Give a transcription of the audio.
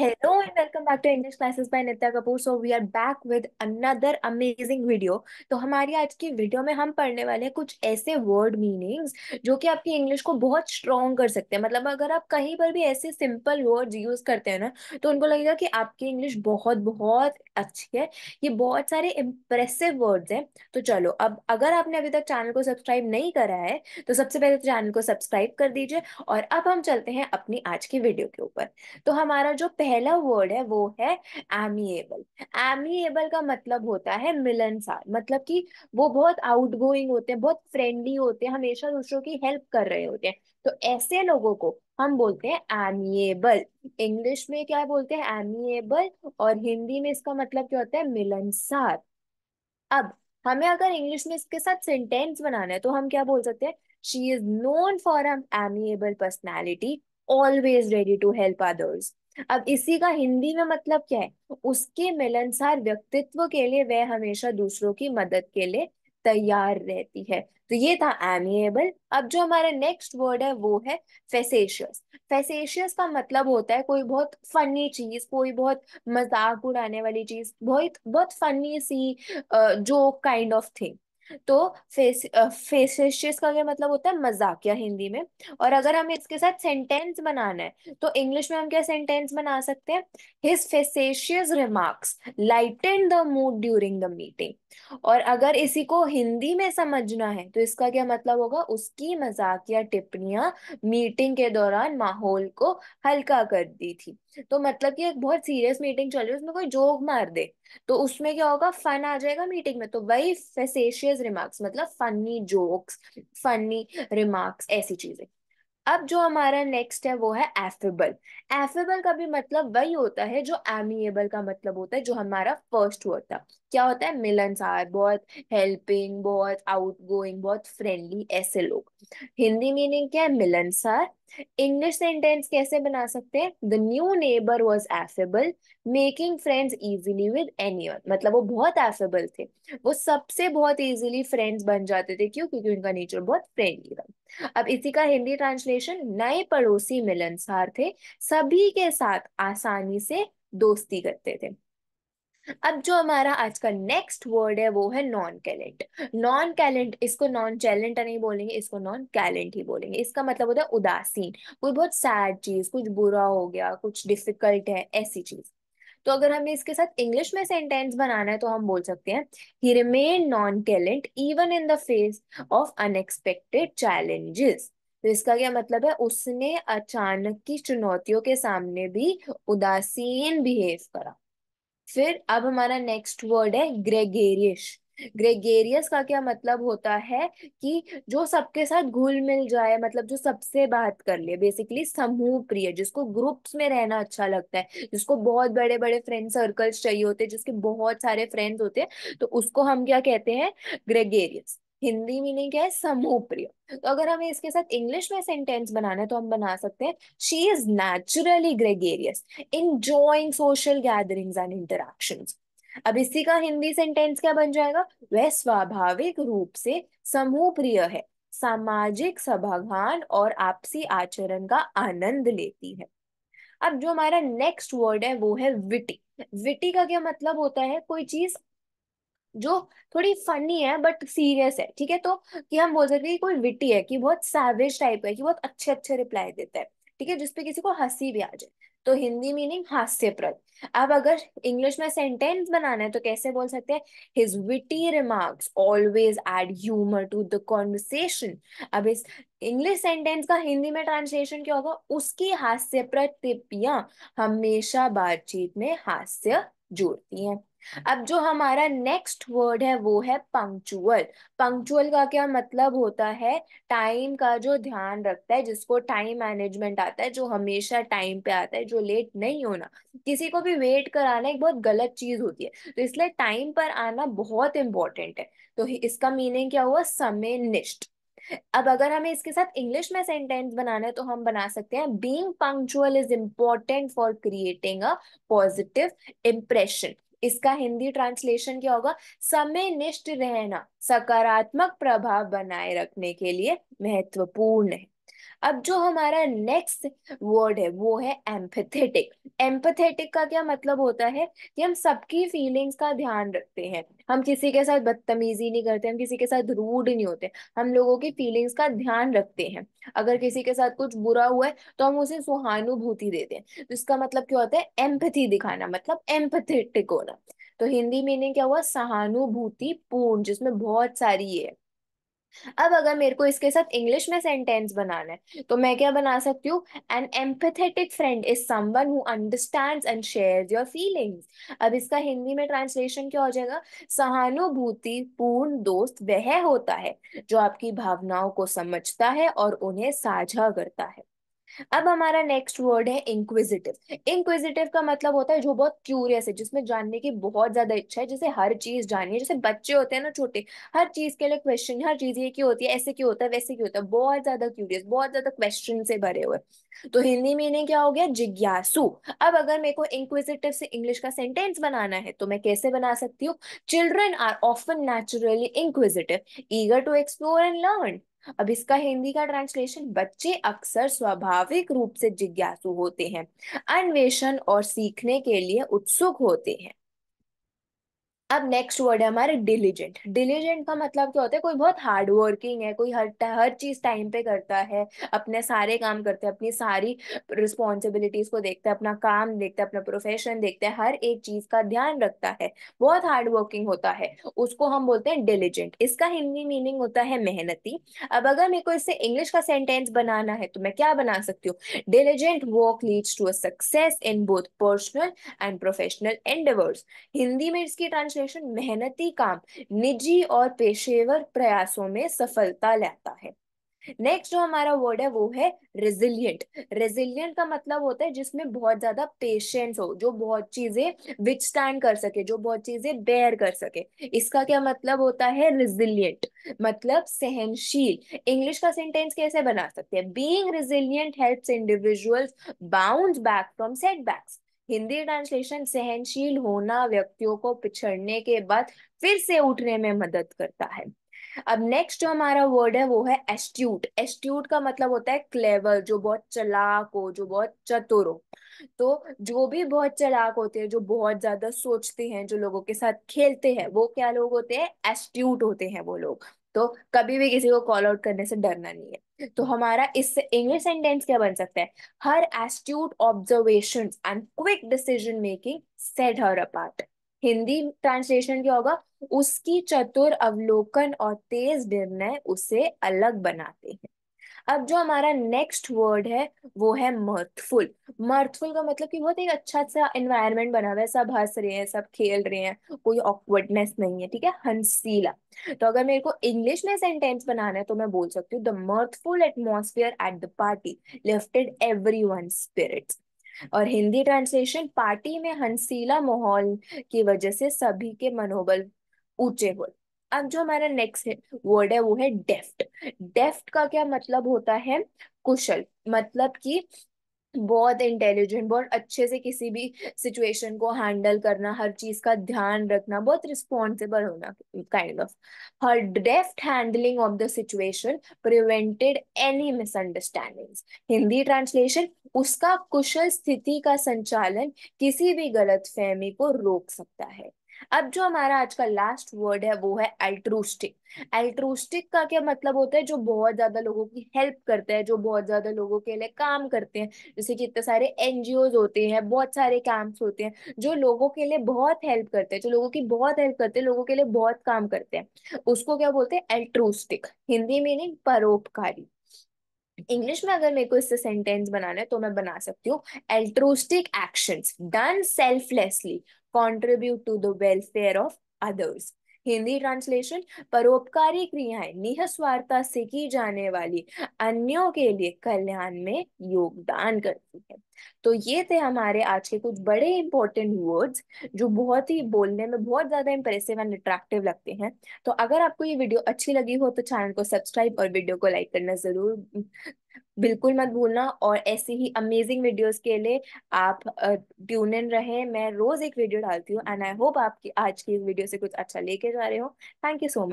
Hello and welcome back to English classes by Nitya Kapoor. So we are back with another amazing video. तो हमारी आज की video में हम पढ़ने वाले हैं कुछ ऐसे वर्ड मीनिंग्स जो कि आपकी इंग्लिश को बहुत स्ट्रॉन्ग कर सकते हैं मतलब अगर आप कहीं पर भी ऐसे सिंपल वर्ड्स यूज करते हैं ना तो उनको लगेगा कि आपकी इंग्लिश बहुत बहुत अच्छी है ये बहुत सारे इम्प्रेसिव वर्ड्स हैं तो चलो अब अगर आपने अभी तक चैनल को सब्सक्राइब नहीं करा है तो सबसे पहले तो चैनल को सब्सक्राइब कर दीजिए और अब हम चलते हैं अपनी आज की वीडियो के ऊपर तो हमारा जो पहले पहला वर्ड है वो है एमिएबल एमिएबल का मतलब होता है मिलनसार मतलब कि वो बहुत आउटगोइंग होते हैं बहुत फ्रेंडली होते हैं हमेशा दूसरों की हेल्प कर रहे होते हैं तो ऐसे लोगों को हम बोलते हैं एमिएबल इंग्लिश में क्या बोलते हैं एमिएबल और हिंदी में इसका मतलब क्या होता है मिलनसार अब हमें अगर इंग्लिश में इसके साथ सेंटेंस बनाना है तो हम क्या बोल सकते हैं she is known for an amiable personality always ready to help others अब इसी का हिंदी में मतलब क्या है उसके मिलनसार व्यक्तित्व के लिए वह हमेशा दूसरों की मदद के लिए तैयार रहती है तो ये था एमिएबल अब जो हमारा नेक्स्ट वर्ड है वो है फेसेशियस फेसेशियस का मतलब होता है कोई बहुत फनी चीज कोई बहुत मजाक उड़ाने वाली चीज बहुत बहुत फनी सी जोक काइंड ऑफ थिंग तो फेस फेसिशियस का क्या मतलब होता है मजाकिया हिंदी में और अगर हमें इसके साथ सेंटेंस बनाना है तो इंग्लिश में हम क्या सेंटेंस बना सकते हैं his facetious remarks lighten the mood during the meeting और अगर इसी को हिंदी में समझना है तो इसका क्या मतलब होगा उसकी मजाकिया टिप्पणियां मीटिंग के दौरान माहौल को हल्का कर दी थी तो मतलब कि एक बहुत सीरियस मीटिंग चल रही है उसमें कोई जोक मार दे तो उसमें क्या होगा फन आ जाएगा मीटिंग में तो वही फेसेशियस रिमार्क्स मतलब फनी जोक्स फनी रिमार्क्स ऐसी चीजें अब जो हमारा नेक्स्ट है वो है एफेबल एफेबल का भी मतलब वही होता है जो एमिएबल का मतलब होता है जो हमारा फर्स्ट वर्ड था क्या होता है मिलनसार बहुत हेल्पिंग बहुत आउटगोइंग बहुत फ्रेंडली ऐसे लोग हिंदी मीनिंग क्या है मिलनसार इंग्लिश सेंटेंस कैसे बना सकते हैं the new neighbour was affable making friends easily with any मतलब वो बहुत एफेबल थे वो सबसे बहुत इजिली फ्रेंड्स बन जाते थे क्यों क्योंकि उनका नेचर बहुत फ्रेंडली था अब इसी का हिंदी ट्रांसलेशन नए पड़ोसी मिलनसार थे सभी के साथ आसानी से दोस्ती करते थे अब जो हमारा आज का नेक्स्ट वर्ड है वो है नॉन कैलेंट नॉन कैलेंट इसको नॉन चैलेंट नहीं बोलेंगे इसको नॉन कैलेंट ही बोलेंगे इसका मतलब होता है उदासीन कोई बहुत सैड चीज कुछ बुरा हो गया कुछ डिफिकल्ट है ऐसी चीज तो अगर हमें इसके साथ इंग्लिश में सेंटेंस बनाना है तो हम बोल सकते हैं he remain nonchalant even in the face of unexpected challenges तो इसका क्या मतलब है उसने अचानक की चुनौतियों के सामने भी उदासीन बिहेव करा फिर अब हमारा नेक्स्ट वर्ड है ग्रेगेरियस ग्रेगेरियस का क्या मतलब होता है कि जो सबके साथ घुल मिल जाए मतलब जो सबसे बात कर ले बेसिकली समूह प्रिय जिसको ग्रुप्स में रहना अच्छा लगता है जिसको बहुत बड़े बड़े फ्रेंड सर्कल्स चाहिए होते हैं जिसके बहुत सारे फ्रेंड्स होते हैं तो उसको हम क्या कहते हैं ग्रेगेरियस हिंदी मीनिंग क्या है समूह प्रिय तो अगर हमें इसके साथ इंग्लिश में सेंटेंस बनाना है तो हम बना सकते हैं she is naturally gregarious joining social gatherings and interaction अब इसी का हिंदी सेंटेंस क्या बन जाएगा वह स्वाभाविक रूप से समूह प्रिय है सामाजिक सभागान और आपसी आचरण का आनंद लेती है अब जो हमारा नेक्स्ट वर्ड है वो है विटी विटी का क्या मतलब होता है कोई चीज जो थोड़ी फनी है बट सीरियस है ठीक है तो कि हम बोल सकते हैं कोई विटी है कि बहुत सैवेज टाइप का है कि बहुत अच्छे अच्छे रिप्लाई देता है ठीक है जिसपे किसी को हंसी भी आ जाए तो हिंदी मीनिंग हास्यप्रद अब अगर इंग्लिश में सेंटेंस बनाना है तो कैसे बोल सकते हैं his witty remarks always add humour to the conversation अब इस इंग्लिश सेंटेंस का हिंदी में ट्रांसलेशन क्या होगा उसकी हास्यप्रद टिप्पियां हमेशा बातचीत में हास्य जोड़ती हैं अब जो हमारा नेक्स्ट वर्ड है वो है पंक्चुअल पंक्चुअल का क्या मतलब होता है टाइम का जो ध्यान रखता है जिसको टाइम मैनेजमेंट आता है जो हमेशा टाइम पे आता है जो लेट नहीं होना किसी को भी वेट कराना एक बहुत गलत चीज होती है तो इसलिए टाइम पर आना बहुत इंपॉर्टेंट है तो इसका मीनिंग क्या हुआ समय निष्ठ अब अगर हमें इसके साथ इंग्लिश में सेंटेंस बनाना है तो हम बना सकते हैं being punctual is important for creating a positive impression इसका हिंदी ट्रांसलेशन क्या होगा समय निष्ठ रहना सकारात्मक प्रभाव बनाए रखने के लिए महत्वपूर्ण है अब जो हमारा नेक्स्ट वर्ड है वो है एम्पथेटिक एम्पथेटिक का क्या मतलब होता है कि हम सबकी फीलिंग्स का ध्यान रखते हैं हम किसी के साथ बदतमीजी नहीं करते हम किसी के साथ रूड नहीं होते हम लोगों की फीलिंग्स का ध्यान रखते हैं अगर किसी के साथ कुछ बुरा हुआ है तो हम उसे सुहानुभूति देते हैं तो इसका मतलब क्या होता है एम्पथी दिखाना मतलब एम्पथेटिक होना तो हिंदी मीनिंग क्या हुआ सहानुभूति पूर्ण जिसमें बहुत सारी ये है अब अगर मेरे को इसके साथ इंग्लिश में सेंटेंस बनाना है तो मैं क्या बना सकती हूँ an empathetic friend is someone who understands and shares your feelings अब इसका हिंदी में ट्रांसलेशन क्या हो जाएगा सहानुभूति पूर्ण दोस्त वह होता है जो आपकी भावनाओं को समझता है और उन्हें साझा करता है अब हमारा नेक्स्ट वर्ड है इंक्विजिटिव इंक्विजिटिव का मतलब होता है जो बहुत क्यूरियस है जिसमें जानने की बहुत ज्यादा इच्छा है जिसे हर चीज जाननी है जैसे बच्चे होते हैं ना छोटे हर चीज के लिए क्वेश्चन हर चीज ये क्यों होती है ऐसे क्यों होता है वैसे क्यों होता है बहुत ज्यादा क्यूरियस बहुत ज्यादा क्वेश्चन से भरे हुए तो हिंदी मीनिंग क्या हो गया जिज्ञासु अब अगर मेरे को इंक्विजिटिव से इंग्लिश का सेंटेंस बनाना है तो मैं कैसे बना सकती हूँ children are often naturally inquisitive eager to explore and learn अब इसका हिंदी का ट्रांसलेशन बच्चे अक्सर स्वाभाविक रूप से जिज्ञासु होते हैं अन्वेषण और सीखने के लिए उत्सुक होते हैं अब नेक्स्ट वर्ड है हमारे डिलीजेंट डिलीजेंट का मतलब क्या होता है कोई बहुत हार्ड वर्किंग है कोई हर हर चीज टाइम पे करता है अपने सारे काम करते हैं अपनी सारी रिस्पॉन्सिबिलिटीज को देखते हैं अपना काम देखते हैं अपना प्रोफेशन देखते हैं हर एक चीज का ध्यान रखता है बहुत हार्ड वर्किंग होता है उसको हम बोलते हैं डिलीजेंट इसका हिंदी मीनिंग होता है मेहनती अब अगर मेरे को इससे इंग्लिश का सेंटेंस बनाना है तो मैं क्या बना सकती हूँ diligent work leads to a success in both personal and professional endeavours Hindi में इसकी ट्रांसलेट विश्लेषण मेहनती काम निजी और पेशेवर प्रयासों में सफलता लाता है नेक्स्ट जो हमारा वर्ड है वो है रेजिलियंट रेजिलियंट का मतलब होता है जिसमें बहुत ज्यादा पेशेंस हो जो बहुत चीजें विच स्टैंड कर सके जो बहुत चीजें बेयर कर सके इसका क्या मतलब होता है रेजिलियंट मतलब सहनशील इंग्लिश का सेंटेंस कैसे बना सकते हैं being resilient helps individuals bounce back from setbacks Hindi translation सहनशील होना व्यक्तियों को पिछड़ने के बाद फिर से उठने में मदद करता है अब नेक्स्ट जो हमारा वर्ड है वो है एस्ट्यूट एस्ट्यूट का मतलब होता है क्लेवर जो बहुत चलाक हो जो बहुत चतुर हो तो जो भी बहुत चलाक होते हैं जो बहुत ज्यादा सोचते हैं जो लोगों के साथ खेलते हैं वो क्या लोग होते हैं एस्ट्यूट होते हैं वो लोग तो कभी भी किसी को कॉल आउट करने से डरना नहीं है तो हमारा इससे इंग्लिश सेंटेंस क्या बन सकता है her astute observation and quick decision making set her apart Hindi translation क्या होगा उसकी चतुर अवलोकन और तेज निर्णय उसे अलग बनाते हैं अब जो हमारा नेक्स्ट वर्ड है वो है मर्थफुल मर्थफुल का मतलब कि बहुत एक अच्छा सा इन्वायरमेंट बना हुआ है सब हंस रहे हैं सब खेल रहे हैं कोई ऑकवर्डनेस नहीं है ठीक है हंसीला तो अगर मेरे को इंग्लिश में सेंटेंस बनाना है तो मैं बोल सकती हूँ the mirthful atmosphere at the party lifted everyone और हिंदी ट्रांसलेशन पार्टी में हंसीला माहौल की वजह से सभी के मनोबल ऊंचे हुए अब जो हमारा नेक्स्ट वर्ड है वो है डेफ्ट डेफ्ट का क्या मतलब होता है कुशल मतलब कि बहुत इंटेलिजेंट बहुत अच्छे से किसी भी सिचुएशन को हैंडल करना हर चीज का ध्यान रखना बहुत रिस्पॉन्सिबल होना kind of her deft handling of the situation prevented any misunderstandings Hindi translation उसका कुशल स्थिति का संचालन किसी भी गलत फहमी को रोक सकता है अब जो हमारा आज का लास्ट वर्ड है वो है एल्ट्रोस्टिक एल्ट्रोस्टिक का क्या मतलब होता है जो बहुत ज्यादा लोगों की हेल्प करता है जो बहुत ज्यादा लोगों के लिए काम करते हैं जैसे कि इतने सारे एनजीओ होते हैं बहुत सारे कैंप्स होते हैं जो लोगों के लिए बहुत हेल्प करते हैं जो लोगों की बहुत हेल्प करते हैं लोगों के लिए बहुत काम करते हैं उसको क्या बोलते हैं एल्ट्रोस्टिक हिंदी मीनिंग परोपकारी इंग्लिश में अगर मेरे को इससे सेंटेंस बनाना है तो मैं बना सकती हूँ altruistic actions done selflessly contribute to the welfare of others Hindi translation परोपकारी क्रियाएं निस्वार्था से की जाने वाली अन्यों के लिए कल्याण में योगदान करती है तो ये थे हमारे आज के कुछ बड़े इंपॉर्टेंट वर्ड्स जो बहुत ही बोलने में बहुत ज्यादा इंप्रेसिव एंड अट्रैक्टिव लगते हैं तो अगर आपको ये वीडियो अच्छी लगी हो तो चैनल को सब्सक्राइब और वीडियो को लाइक करना जरूर बिल्कुल मत भूलना और ऐसी ही अमेजिंग वीडियोस के लिए आप ट्यून इन रहे मैं रोज एक वीडियो डालती हूँ एंड आई होप आपकी आज की वीडियो से कुछ अच्छा लेके जा रहे हो थैंक यू सो मच